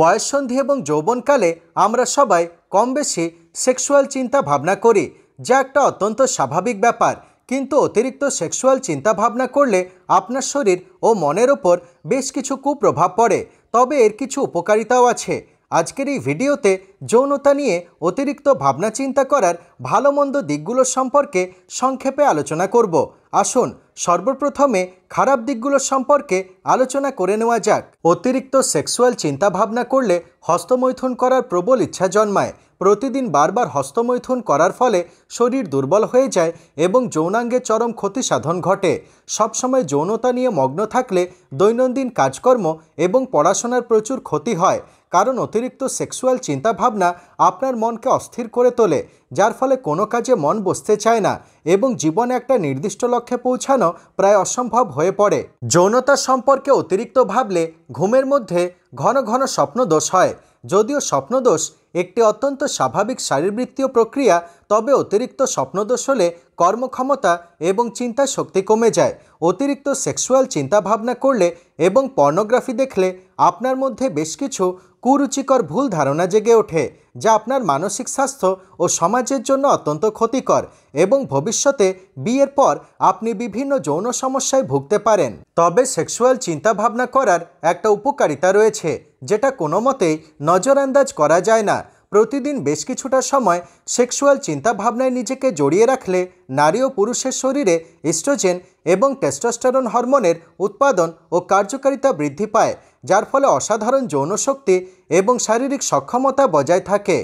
বয়সন্ধি এবং যৌবনকালে আমরা সবাই কম বেশি সেক্সুয়াল চিন্তা ভাবনা করি যা একটা অত্যন্ত স্বাভাবিক ব্যাপার কিন্তু অতিরিক্ত সেক্সুয়াল চিন্তা ভাবনা করলে আপনার শরীর ও মনের ওপর বেশ কিছু কুপ্রভাব পড়ে তবে এর কিছু উপকারিতাও আছে আজকের এই ভিডিওতে যৌনতা নিয়ে অতিরিক্ত ভাবনা চিন্তা করার ভালো মন্দ দিকগুলো সম্পর্কে সংক্ষেপে আলোচনা করব আসুন সর্বপ্রথমে খারাপ দিকগুলোর সম্পর্কে আলোচনা করে নেওয়া যাক অতিরিক্ত সেক্সুয়াল চিন্তাভাবনা করলে হস্তমৈথুন করার প্রবল ইচ্ছা জন্মায় প্রতিদিন বারবার হস্তমৈথুন করার ফলে শরীর দুর্বল হয়ে যায় এবং যৌনাঙ্গের চরম ক্ষতি সাধন ঘটে সবসময় যৌনতা নিয়ে মগ্ন থাকলে দৈনন্দিন কাজকর্ম এবং পড়াশোনার প্রচুর ক্ষতি হয় কারণ অতিরিক্ত সেক্সুয়াল চিন্তাভাবনা আপনার মনকে অস্থির করে তোলে যার ফলে কোনো কাজে মন বসতে চায় না এবং জীবনে একটা নির্দিষ্ট লক্ষ্যে পৌঁছানো প্রায় অসম্ভব হয়ে পড়ে যৌনতা সম্পর্কে অতিরিক্ত ভাবলে ঘুমের মধ্যে ঘন ঘন স্বপ্নদোষ হয় যদিও স্বপ্নদোষ একটি অত্যন্ত স্বাভাবিক শারীরবৃত্তীয় প্রক্রিয়া তবে অতিরিক্ত স্বপ্নদোষ হলে কর্মক্ষমতা এবং চিন্তা শক্তি কমে যায় অতিরিক্ত সেক্সুয়াল চিন্তাভাবনা করলে এবং পর্নোগ্রাফি দেখলে আপনার মধ্যে বেশ কিছু কুরুচিকর ভুল ধারণা জেগে ওঠে যা আপনার মানসিক স্বাস্থ্য ও সমাজের জন্য অত্যন্ত ক্ষতিকর এবং ভবিষ্যতে বিয়ের পর আপনি বিভিন্ন যৌন সমস্যায় ভুগতে পারেন তবে সেক্সুয়াল চিন্তাভাবনা করার একটা উপকারিতা রয়েছে যেটা কোনো মতেই নজরআন্দাজ করা যায় না প্রতিদিন বেশ কিছুটা সময় সেক্সুয়াল চিন্তাভাবনায় নিজেকে জড়িয়ে রাখলে নারী ও পুরুষের শরীরে ইস্ট্রোজেন এবং টেস্টোস্টারন হরমোনের উৎপাদন ও কার্যকারিতা বৃদ্ধি পায় যার ফলে অসাধারণ যৌনশক্তি এবং শারীরিক সক্ষমতা বজায় থাকে